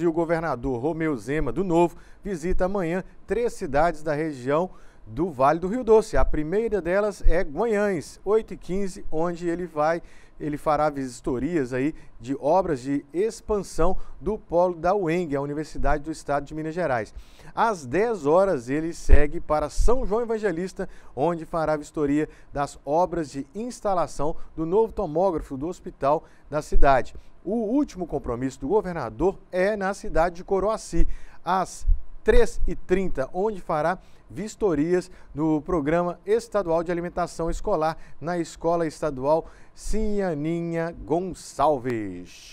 E o governador Romeu Zema, do Novo, visita amanhã três cidades da região do Vale do Rio Doce. A primeira delas é Guanhães, 8h15, onde ele vai, ele fará vistorias aí de obras de expansão do polo da UENG, a Universidade do Estado de Minas Gerais. Às 10 horas ele segue para São João Evangelista, onde fará vistoria das obras de instalação do novo tomógrafo do hospital da cidade. O último compromisso do governador é na cidade de Coroaci, às 3h30, onde fará vistorias no Programa Estadual de Alimentação Escolar na Escola Estadual Cianinha Gonçalves.